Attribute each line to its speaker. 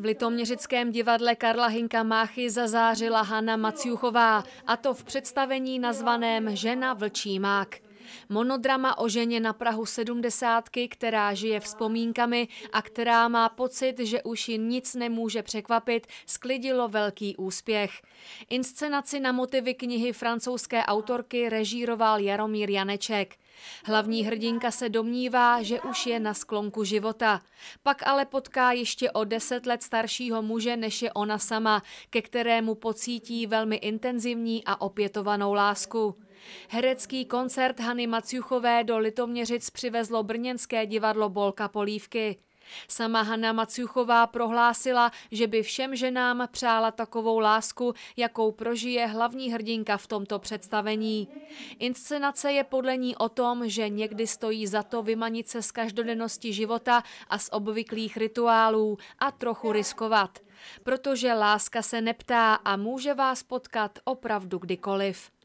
Speaker 1: V Litoměřickém divadle Karla Hinka Máchy zazářila Hanna Maciuchová, a to v představení nazvaném Žena vlčí mák. Monodrama o ženě na Prahu sedmdesátky, která žije vzpomínkami a která má pocit, že už ji nic nemůže překvapit, sklidilo velký úspěch. Inscenaci na motivy knihy francouzské autorky režíroval Jaromír Janeček. Hlavní hrdinka se domnívá, že už je na sklonku života. Pak ale potká ještě o deset let staršího muže, než je ona sama, ke kterému pocítí velmi intenzivní a opětovanou lásku. Herecký koncert Hany Maciuchové do Litoměřic přivezlo brněnské divadlo Bolka Polívky. Sama Hana Maciuchová prohlásila, že by všem ženám přála takovou lásku, jakou prožije hlavní hrdinka v tomto představení. Inscenace je podle ní o tom, že někdy stojí za to vymanit se z každodennosti života a z obvyklých rituálů a trochu riskovat. Protože láska se neptá a může vás potkat opravdu kdykoliv.